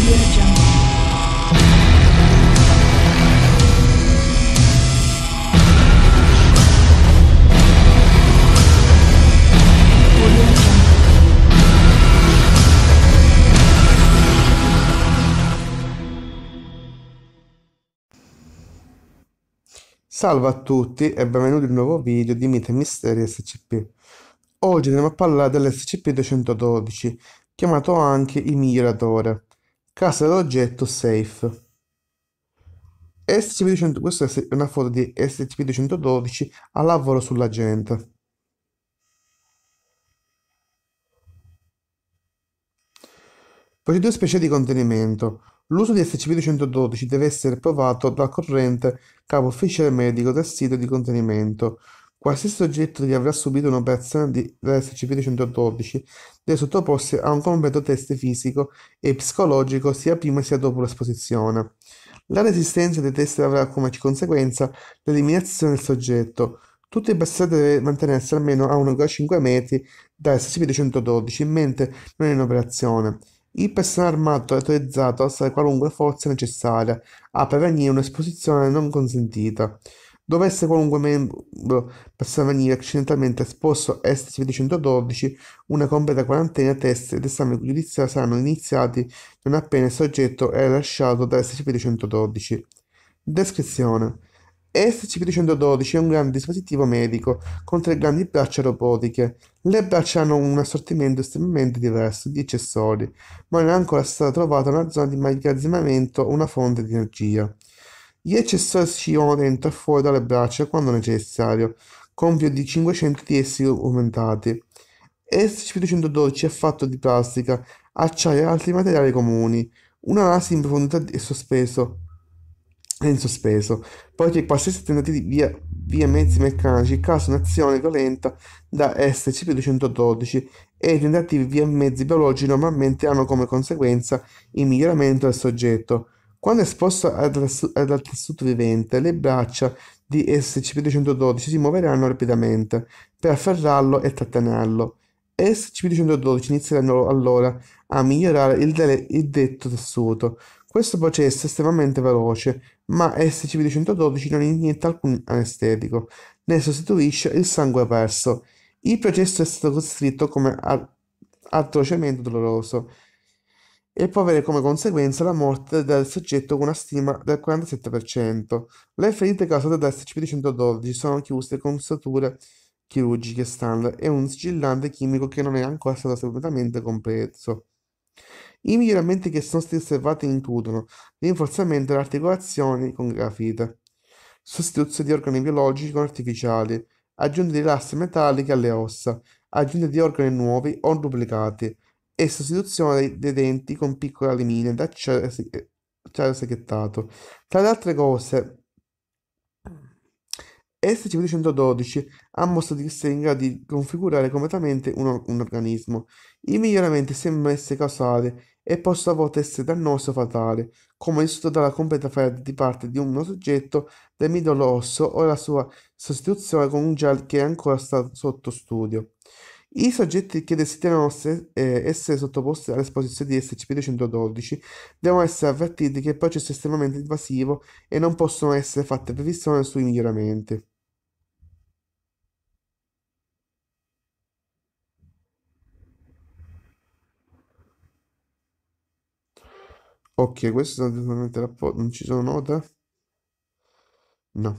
Audio Salve a tutti e benvenuti in un nuovo video di Mite Misteri SCP. Oggi andremo a parlare dell'SCP-212, chiamato anche il Miglioratore. Casa d'oggetto safe. SCP-200, questa è una foto di SCP-212 a lavoro sull'agente. Procedure speciali di contenimento. L'uso di SCP-212 deve essere provato dal corrente capo ufficiale medico del sito di contenimento Qualsiasi soggetto che avrà subito un'operazione della SCP-212 deve sottoporsi a un completo test fisico e psicologico sia prima sia dopo l'esposizione. La resistenza dei test avrà come conseguenza l'eliminazione del soggetto. Tutto il passaggio deve mantenersi almeno a 1,5 metri da SCP-212 mentre non è in operazione. Il personale armato è autorizzato a usare qualunque forza necessaria a prevenire un'esposizione non consentita. Dovesse qualunque membro pervenire accidentalmente esposto a SCP-112, una completa quarantena, test ed esami giudiziari saranno iniziati non appena il soggetto è rilasciato da SCP-112. Descrizione SCP-112 è un grande dispositivo medico con tre grandi braccia robotiche. Le braccia hanno un assortimento estremamente diverso di accessori, ma non è ancora stata trovata una zona di magazzimamento o una fonte di energia. Gli dentro e fuori dalle braccia quando necessario, con più di 500 di essi aumentati. SCP-212 è fatto di plastica, acciaio e altri materiali comuni. Una nasi in profondità è sospeso, è in sospeso, poiché qualsiasi tentativo via, via mezzi meccanici causa un'azione violenta da SCP-212 e i tentativi via mezzi biologici normalmente hanno come conseguenza il miglioramento del soggetto. Quando esposto ad al tessuto vivente, le braccia di SCP-212 si muoveranno rapidamente per afferrarlo e trattenerlo. SCP-212 inizierà allora a migliorare il, dele- il detto tessuto. Questo processo è estremamente veloce, ma SCP-212 non inietta alcun anestetico, ne sostituisce il sangue perso. Il processo è stato costruito come atrocemente doloroso e può avere come conseguenza la morte del soggetto con una stima del 47%. Le ferite causate da SCP-112 sono chiuse con strutture chirurgiche standard e un sigillante chimico che non è ancora stato assolutamente compreso. I miglioramenti che sono stati osservati includono rinforzamento delle articolazioni con grafite, sostituzione di organi biologici con artificiali, aggiunta di lastre metalliche alle ossa, aggiunta di organi nuovi o duplicati, e sostituzione dei denti con piccole da d'acciaio seghettato. Eh, Tra le altre cose, SCP-112 ha mostrato di essere in grado di configurare completamente un, un organismo. I miglioramenti sembrano essere causali e possono a volte essere dannosi o fatali, come risultato dalla completa perdita di parte di un soggetto del midollo osso o la sua sostituzione con un gel che è ancora stato sotto studio. I soggetti che desiderano se, eh, essere sottoposti all'esposizione di SCP-212 devono essere avvertiti che il processo è estremamente invasivo e non possono essere fatte previsioni sui miglioramenti. Ok, questo è solamente rapporto. Non ci sono note? No.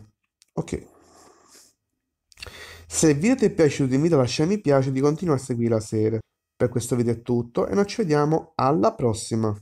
Ok. Se il video ti è piaciuto ti invito a lasciare mi piace e di continuare a seguire la serie. Per questo video è tutto e noi ci vediamo alla prossima!